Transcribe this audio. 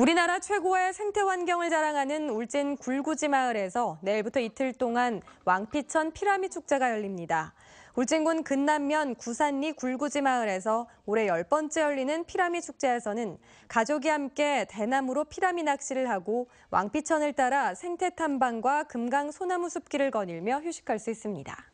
우리나라 최고의 생태 환경을 자랑하는 울진 굴구지 마을에서 내일부터 이틀 동안 왕피천 피라미 축제가 열립니다. 울진군 근남면 구산리 굴구지 마을에서 올해 열 번째 열리는 피라미 축제에서는 가족이 함께 대나무로 피라미 낚시를 하고 왕피천을 따라 생태 탐방과 금강 소나무 숲길을 거닐며 휴식할 수 있습니다.